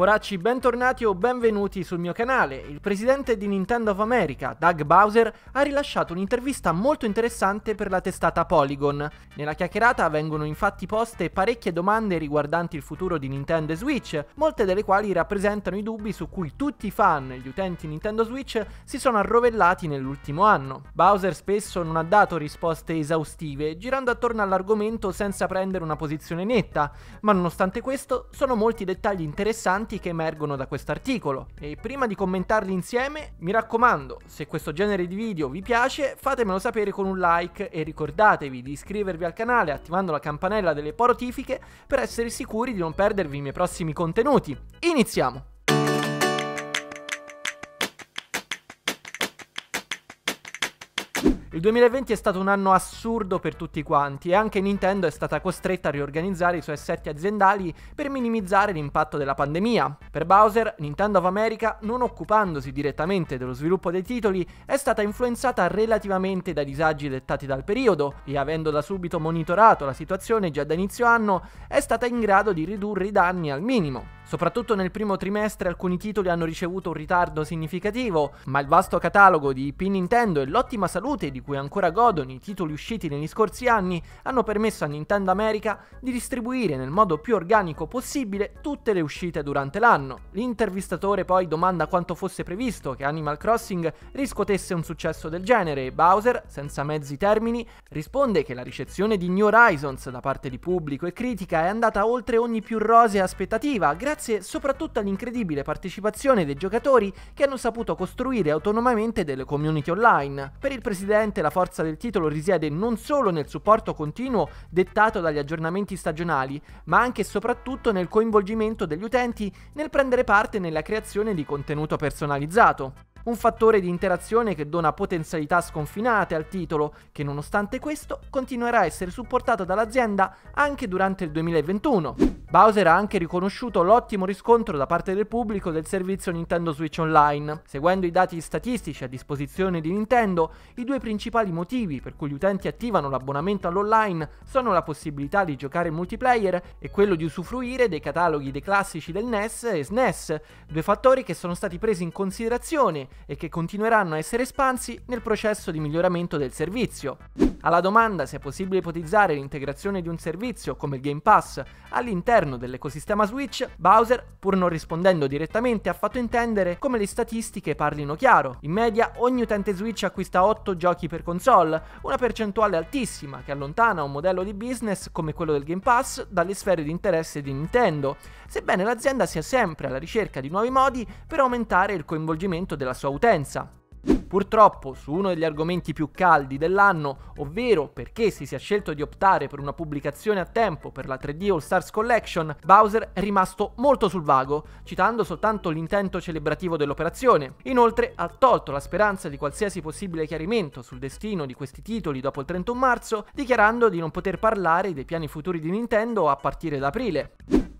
Poracci, bentornati o benvenuti sul mio canale. Il presidente di Nintendo of America, Doug Bowser, ha rilasciato un'intervista molto interessante per la testata Polygon. Nella chiacchierata vengono infatti poste parecchie domande riguardanti il futuro di Nintendo Switch, molte delle quali rappresentano i dubbi su cui tutti i fan e gli utenti Nintendo Switch si sono arrovellati nell'ultimo anno. Bowser spesso non ha dato risposte esaustive, girando attorno all'argomento senza prendere una posizione netta, ma nonostante questo sono molti dettagli interessanti interessanti che emergono da quest'articolo. E prima di commentarli insieme, mi raccomando, se questo genere di video vi piace, fatemelo sapere con un like e ricordatevi di iscrivervi al canale attivando la campanella delle notifiche per essere sicuri di non perdervi i miei prossimi contenuti. Iniziamo! Il 2020 è stato un anno assurdo per tutti quanti e anche Nintendo è stata costretta a riorganizzare i suoi assetti aziendali per minimizzare l'impatto della pandemia. Per Bowser, Nintendo of America, non occupandosi direttamente dello sviluppo dei titoli, è stata influenzata relativamente dai disagi dettati dal periodo e avendo da subito monitorato la situazione già da inizio anno, è stata in grado di ridurre i danni al minimo. Soprattutto nel primo trimestre alcuni titoli hanno ricevuto un ritardo significativo, ma il vasto catalogo di IP Nintendo e l'ottima salute di di cui ancora godono i titoli usciti negli scorsi anni, hanno permesso a Nintendo America di distribuire nel modo più organico possibile tutte le uscite durante l'anno. L'intervistatore poi domanda quanto fosse previsto che Animal Crossing riscuotesse un successo del genere e Bowser, senza mezzi termini, risponde che la ricezione di New Horizons da parte di pubblico e critica è andata oltre ogni più rosea aspettativa, grazie soprattutto all'incredibile partecipazione dei giocatori che hanno saputo costruire autonomamente delle community online. Per il presidente sicuramente la forza del titolo risiede non solo nel supporto continuo dettato dagli aggiornamenti stagionali, ma anche e soprattutto nel coinvolgimento degli utenti nel prendere parte nella creazione di contenuto personalizzato. Un fattore di interazione che dona potenzialità sconfinate al titolo, che nonostante questo continuerà a essere supportato dall'azienda anche durante il 2021. Bowser ha anche riconosciuto l'ottimo riscontro da parte del pubblico del servizio Nintendo Switch Online. Seguendo i dati statistici a disposizione di Nintendo, i due principali motivi per cui gli utenti attivano l'abbonamento all'online sono la possibilità di giocare in multiplayer e quello di usufruire dei cataloghi dei classici del NES e SNES, due fattori che sono stati presi in considerazione e che continueranno a essere espansi nel processo di miglioramento del servizio. Alla domanda se è possibile ipotizzare l'integrazione di un servizio come il Game Pass all'interno dell'ecosistema Switch, Bowser, pur non rispondendo direttamente, ha fatto intendere come le statistiche parlino chiaro. In media ogni utente Switch acquista 8 giochi per console, una percentuale altissima che allontana un modello di business come quello del Game Pass dalle sfere di interesse di Nintendo, sebbene l'azienda sia sempre alla ricerca di nuovi modi per aumentare il coinvolgimento della sua utenza. Purtroppo, su uno degli argomenti più caldi dell'anno, ovvero perché si sia scelto di optare per una pubblicazione a tempo per la 3D All Stars Collection, Bowser è rimasto molto sul vago, citando soltanto l'intento celebrativo dell'operazione. Inoltre, ha tolto la speranza di qualsiasi possibile chiarimento sul destino di questi titoli dopo il 31 marzo, dichiarando di non poter parlare dei piani futuri di Nintendo a partire da aprile.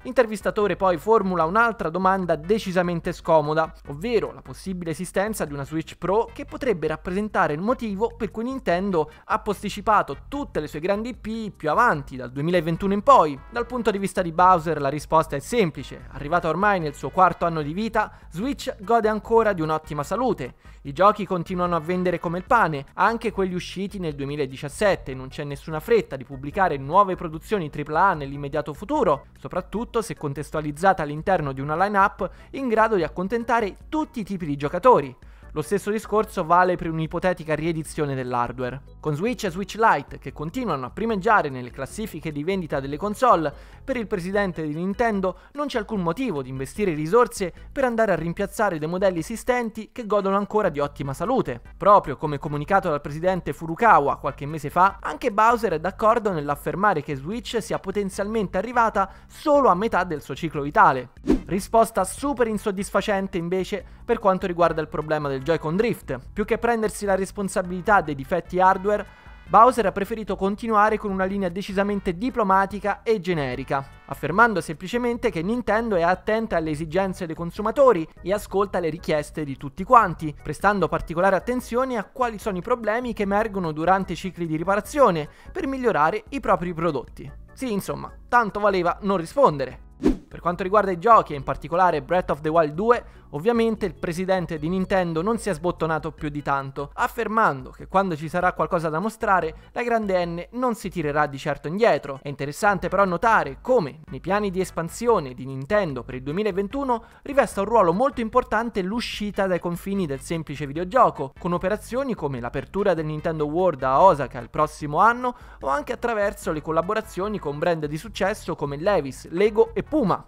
L'intervistatore poi formula un'altra domanda decisamente scomoda, ovvero la possibile esistenza di una Switch Pro che potrebbe rappresentare il motivo per cui Nintendo ha posticipato tutte le sue grandi IP più avanti, dal 2021 in poi. Dal punto di vista di Bowser la risposta è semplice, arrivata ormai nel suo quarto anno di vita, Switch gode ancora di un'ottima salute. I giochi continuano a vendere come il pane, anche quelli usciti nel 2017, non c'è nessuna fretta di pubblicare nuove produzioni AAA nell'immediato futuro, soprattutto soprattutto se contestualizzata all'interno di una lineup in grado di accontentare tutti i tipi di giocatori, lo stesso discorso vale per un'ipotetica riedizione dell'hardware. Con Switch e Switch Lite, che continuano a primeggiare nelle classifiche di vendita delle console, per il presidente di Nintendo non c'è alcun motivo di investire risorse per andare a rimpiazzare dei modelli esistenti che godono ancora di ottima salute. Proprio come comunicato dal presidente Furukawa qualche mese fa, anche Bowser è d'accordo nell'affermare che Switch sia potenzialmente arrivata solo a metà del suo ciclo vitale. Risposta super insoddisfacente invece per quanto riguarda il problema del Joy-Con Drift. Più che prendersi la responsabilità dei difetti hardware, Bowser ha preferito continuare con una linea decisamente diplomatica e generica, affermando semplicemente che Nintendo è attenta alle esigenze dei consumatori e ascolta le richieste di tutti quanti, prestando particolare attenzione a quali sono i problemi che emergono durante i cicli di riparazione per migliorare i propri prodotti. Sì, insomma, tanto valeva non rispondere. Per quanto riguarda i giochi e in particolare Breath of the Wild 2, Ovviamente il presidente di Nintendo non si è sbottonato più di tanto, affermando che quando ci sarà qualcosa da mostrare, la grande N non si tirerà di certo indietro. È interessante però notare come nei piani di espansione di Nintendo per il 2021 rivesta un ruolo molto importante l'uscita dai confini del semplice videogioco, con operazioni come l'apertura del Nintendo World a Osaka il prossimo anno o anche attraverso le collaborazioni con brand di successo come Levis, Lego e Puma.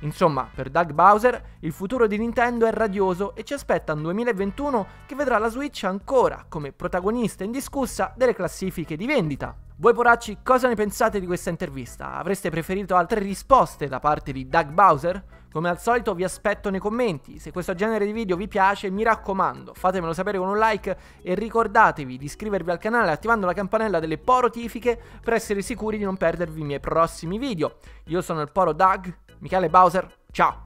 Insomma, per Doug Bowser il futuro di Nintendo è radioso e ci aspetta un 2021 che vedrà la Switch ancora come protagonista indiscussa delle classifiche di vendita. Voi poracci cosa ne pensate di questa intervista? Avreste preferito altre risposte da parte di Doug Bowser? Come al solito vi aspetto nei commenti, se questo genere di video vi piace mi raccomando fatemelo sapere con un like e ricordatevi di iscrivervi al canale attivando la campanella delle porotifiche per essere sicuri di non perdervi i miei prossimi video. Io sono il Poro Doug Michele Bowser, ciao!